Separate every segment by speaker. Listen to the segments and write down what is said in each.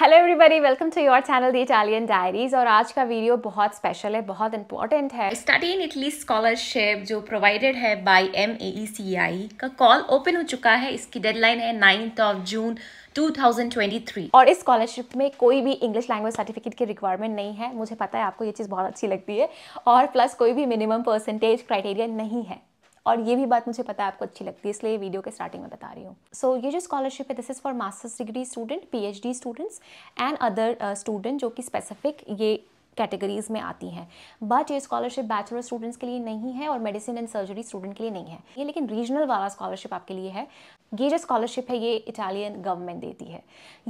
Speaker 1: Hello everybody welcome to your channel the Italian diaries और आज का वीडियो बहुत स्पेशल है बहुत इंपॉर्टेंट है स्टडी इन इटली स्कॉलरशिप जो प्रोवाइडेड है by M e e e का कॉल ओपन हो चुका है इसकी डेडलाइन है नाइन्थ ऑफ जून 2023 और इस स्कॉलरशिप में कोई भी इंग्लिश लैंग्वेज सर्टिफिकेट की रिक्वायरमेंट नहीं है मुझे पता है आपको ये चीज़ बहुत अच्छी लगती है और प्लस कोई भी मिनिमम परसेंटेज क्राइटेरिया नहीं है और ये भी बात मुझे पता है आपको अच्छी लगती है इसलिए वीडियो के स्टार्टिंग में बता रही हूँ सो so, ये जो स्कॉलरशिप है this is for masters degree student PhD students and other student जो कि स्पेसिफिक ये कैटेगरीज में आती हैं बट ये स्कॉलरशिप बैचलर स्टूडेंट्स के लिए नहीं है और मेडिसिन एंड सर्जरी स्टूडेंट के लिए नहीं है ये लेकिन रीजनल वाला स्कॉलरशिप आपके लिए है ये जो स्कॉलरशिप है ये इटालियन गवर्नमेंट देती है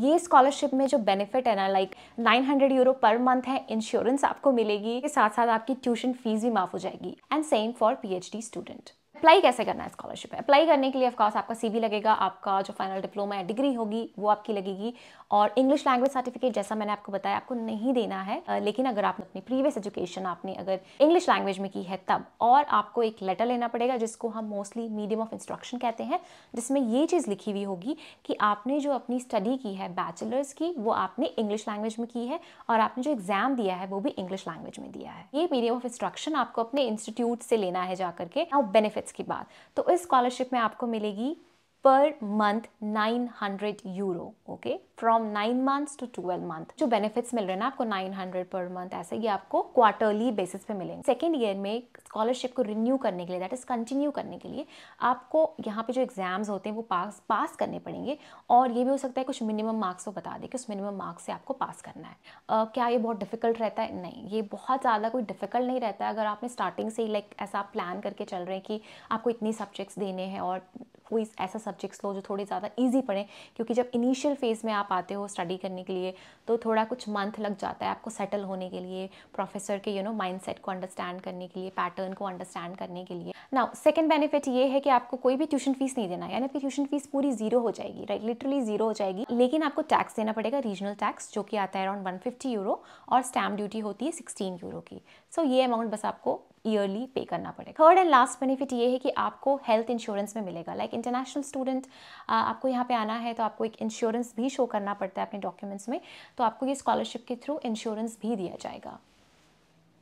Speaker 1: ये स्कॉलरशिप में जो बेनिफिट है ना like nine hundred euro per month है इंश्योरेंस आपको मिलेगी के साथ साथ आपकी ट्यूशन फीस भी माफ हो जाएगी and same for the student apply कैसे करना है स्कॉलरशिप है अप्लाई करने के लिए ऑफकोर्स आपका सीवी लगेगा आपका जो फाइनल डिप्लोमा या डिग्री होगी वो आपकी लगेगी और इंग्लिश लैंग्वेज सर्टिफिकेट जैसा मैंने आपको बताया आपको नहीं देना है लेकिन अगर आपने अपनी प्रीवियस एजुकेशन आपने अगर इंग्लिश लैंग्वेज में की है तब और आपको एक लेटर लेना पड़ेगा जिसको हम मोस्टली मीडियम ऑफ इंस्ट्रक्शन कहते हैं जिसमें ये चीज़ लिखी हुई होगी कि आपने जो अपनी स्टडी की है बैचलर्स की वो आपने इंग्लिश लैंग्वेज में की है और आपने जो एग्ज़ाम दिया है वो भी इंग्लिश लैंग्वेज में दिया है ये मीडियम ऑफ इंस्ट्रक्शन आपको अपने इंस्टीट्यूट से लेना है जाकर के और बेनिफिट बेनिफिट्स की बात तो इस स्कॉलरशिप में आपको मिलेगी per month 900 euro okay from nine month to twelve month जो बेनिफिट्स मिल रहे हैं ना आपको 900 पर मंथ ऐसे ये आपको क्वार्टरली बेसिस पे मिलेंगे सेकेंड ईयर में स्कॉलरशिप को रिन्यू करने के लिए दैट इज कंटिन्यू करने के लिए आपको यहाँ पे जो एग्जाम्स होते हैं वो पास पास करने पड़ेंगे और ये भी हो सकता है कुछ मिनिमम मार्क्स वो बता दें कि उस मिनिमम मार्क्स से आपको पास करना है uh, क्या ये बहुत डिफिकल्ट रहता है नहीं ये बहुत ज़्यादा कोई डिफिकल्ट नहीं रहता है अगर आपने स्टार्टिंग से ही लाइक ऐसा प्लान करके चल रहे हैं कि आपको इतनी सब्जेक्ट्स देने हैं और कोई ऐसा सब्जेक्ट्स लो जो थोड़े ज़्यादा ईजी पढ़ें क्योंकि जब इनिशियल फेज़ में आप आते हो स्टडी करने के लिए तो थोड़ा कुछ मंथ लग जाता है आपको सेटल होने के लिए प्रोफेसर के यू नो माइंडसेट को अंडरस्टैंड करने के लिए पैटर्न को अंडरस्टैंड करने के लिए नाउ सेकंड बेनिफिट ये है कि आपको कोई भी ट्यूशन फीस नहीं देना है यानी कि ट्यूशन फीस पूरी जीरो हो जाएगी राइट लिटरली जीरो हो जाएगी लेकिन आपको टैक्स देना पड़ेगा रीजनल टैक्स जो कि आता है अराउंड वन यूरो और स्टैम्प ड्यूटी होती है सिक्सटीन यूरो की सो so, ये अमाउंट बस आपको ईयरली पे करना पड़ेगा थर्ड एंड लास्ट बेनिफिट ये है कि आपको हेल्थ इंश्योरेंस में मिलेगा लाइक इंटरनेशनल स्टूडेंट आपको यहाँ पे आना है तो आपको एक इंश्योरेंस भी शो करना पड़ता है अपने डॉक्यूमेंट्स में तो आपको ये स्कॉलरशिप के थ्रू इंश्योरेंस भी दिया जाएगा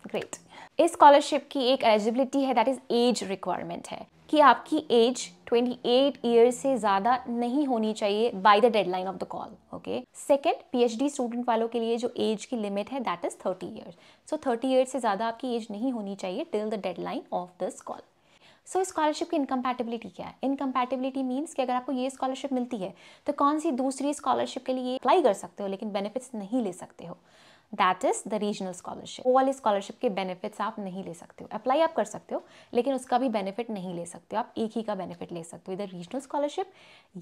Speaker 1: ग्रेट इस स्कॉलरशिप की एक एलिजिबिलिटी है दैट इज़ एज रिक्वायरमेंट है कि आपकी एज 28 ईयर्स से ज़्यादा नहीं होनी चाहिए by the deadline of the call okay second PhD student वालों के लिए जो एज की लिमिट है that is thirty years so thirty years से ज़्यादा आपकी एज नहीं होनी चाहिए till the deadline of this call so scholarship की इनकम्पैटिबिलिटी क्या है इनकम्पैटिबिलिटी मीन्स कि अगर आपको ये स्कॉलरशिप मिलती है तो कौन सी दूसरी स्कॉलरशिप के लिए अप्लाई कर सकते हो लेकिन बेनिफिट्स नहीं ले सकते हो that is the regional scholarship वो वाली स्कॉलरशिप के बेनिफिट्स आप नहीं ले सकते हो अप्लाई आप कर सकते हो लेकिन उसका भी बेनिफिट नहीं ले सकते हो आप एक ही का बेनिफिट ले सकते हो इधर रीजनल स्कॉलरशिप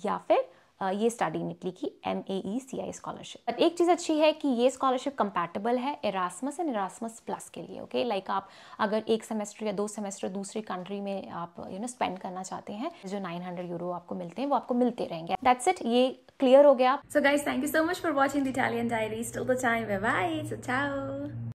Speaker 1: या फिर ये स्टडी निकली की M A E C I scholarship but एक चीज़ अच्छी है कि ये स्कॉलरशिप कंपैटिबल है एरासमस एंड एरासमस प्लस के लिए ओके okay? लाइक like आप अगर एक सेमेस्टर या दो सेमेस्टर दूसरी कंट्री में आप यू नो स्पेंड करना चाहते हैं जो 900 यूरो आपको मिलते हैं वो आपको मिलते रहेंगे दैट्स इट ये क्लियर हो गया so guys thank you so much for watching the Italian diary still the time bye bye